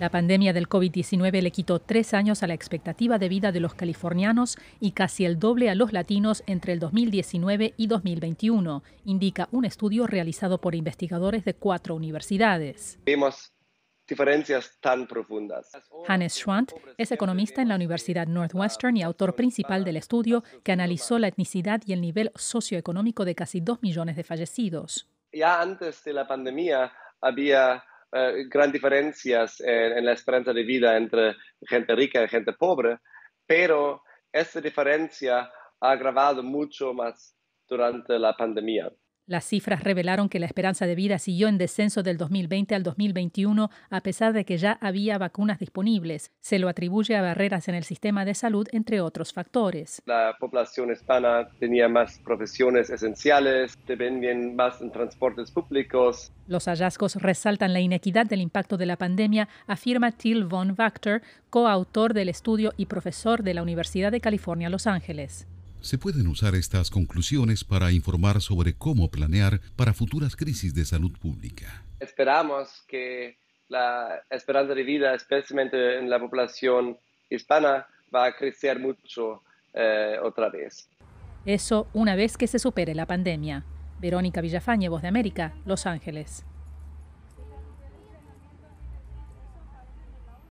La pandemia del COVID-19 le quitó tres años a la expectativa de vida de los californianos y casi el doble a los latinos entre el 2019 y 2021, indica un estudio realizado por investigadores de cuatro universidades. Vimos diferencias tan profundas. Hannes Schwant es economista en la Universidad Northwestern y autor principal del estudio que analizó la etnicidad y el nivel socioeconómico de casi dos millones de fallecidos. Ya antes de la pandemia había grandes eh, gran diferencias en, la esperanza de vida entre gente rica y gente pobre, pero esa diferencia ha agravado mucho más durante la pandemia. Las cifras revelaron que la esperanza de vida siguió en descenso del 2020 al 2021 a pesar de que ya había vacunas disponibles. Se lo atribuye a barreras en el sistema de salud, entre otros factores. La población hispana tenía más profesiones esenciales, dependían más en transportes públicos. Los hallazgos resaltan la inequidad del impacto de la pandemia, afirma Till von Wachter, coautor del estudio y profesor de la Universidad de California, Los Ángeles. Se pueden usar estas conclusiones para informar sobre cómo planear para futuras crisis de salud pública. Esperamos que la esperanza de vida, especialmente en la población hispana, va a crecer mucho eh, otra vez. Eso una vez que se supere la pandemia. Verónica Villafañe, Voz de América, Los Ángeles.